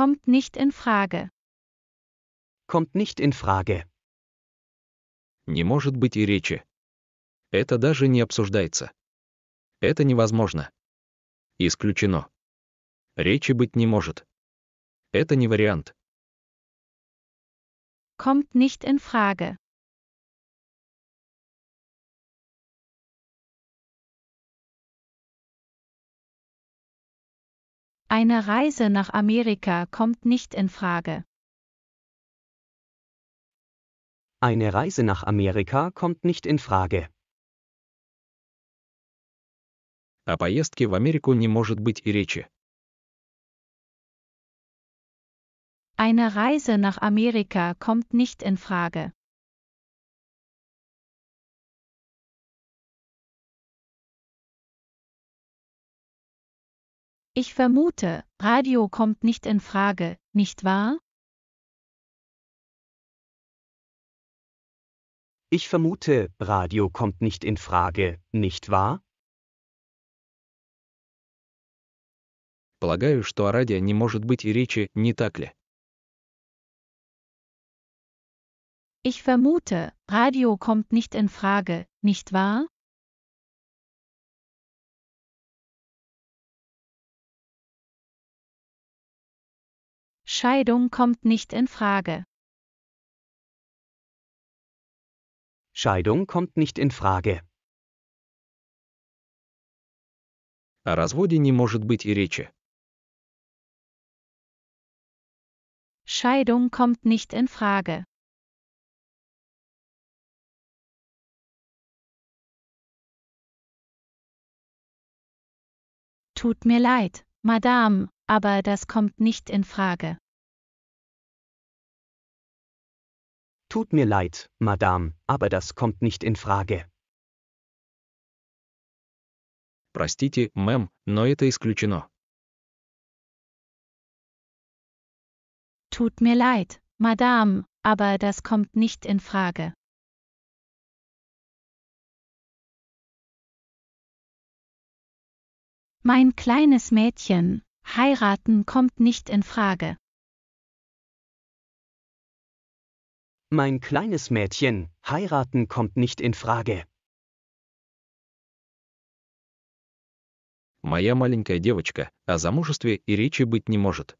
Kommt nicht in Frage. Kommt nicht in Frage. Не может быть и речи. Это даже не обсуждается. Это невозможно. Исключено. Речи быть не может. Это не вариант. Kommt nicht in Frage. Eine Reise nach Amerika kommt nicht in Frage. Eine Reise nach Amerika kommt nicht in Frage. О поездке в Америку не может быть и речи. Eine Reise nach Amerika kommt nicht in Frage. Ich vermute, Radio kommt nicht in Frage, nicht wahr? Ich vermute, Radio kommt nicht in Frage, nicht wahr? Полагаю, что о радио не может быть и речи, не так ли? Ich vermute, Radio kommt nicht in Frage, nicht wahr? Scheidung kommt nicht in Frage. Scheidung kommt nicht in Frage. О разводе не может быть и речи. Scheidung kommt nicht in Frage. Tut mir leid, Madame, aber das kommt nicht in Frage. Tut mir leid, Madame, aber das kommt nicht in Frage. Простите, мэм, но это исключено. Tut mir leid, Madame, aber das kommt nicht in Frage. Mein kleines Mädchen, heiraten kommt nicht in Frage. Mein kleines Mädchen, heiraten kommt nicht in Frage. Моя маленькая девочка, о замужестве и речи быть не может.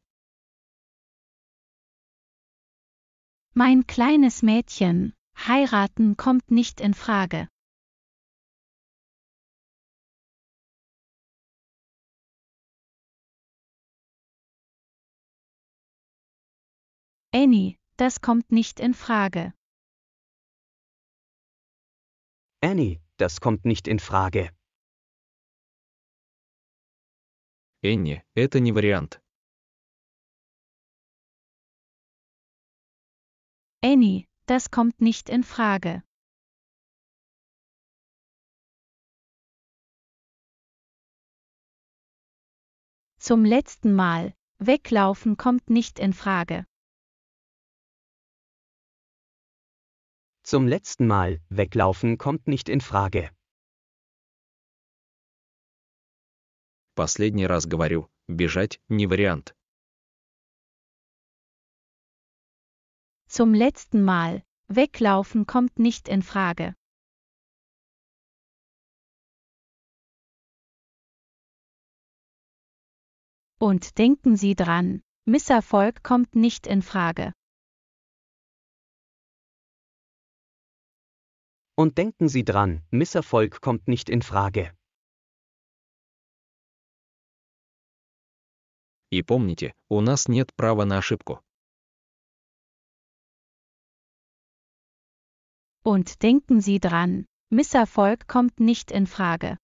Mein kleines Mädchen, heiraten kommt nicht in Frage. Annie, das kommt nicht in Frage. Annie, das kommt nicht in Frage. Энни, это не вариант. Annie, das kommt nicht in Frage. Zum letzten Mal, weglaufen kommt nicht in Frage. Zum letzten Mal, weglaufen kommt nicht in Frage. Последний раз говорю, бежать не вариант. Zum letzten Mal, weglaufen kommt nicht in Frage. Und denken Sie dran, Misserfolg kommt nicht in Frage. Und denken Sie dran, Misserfolg kommt nicht in Frage. И помните, у нас нет права на ошибку. Und denken Sie dran, Misserfolg kommt nicht in Frage.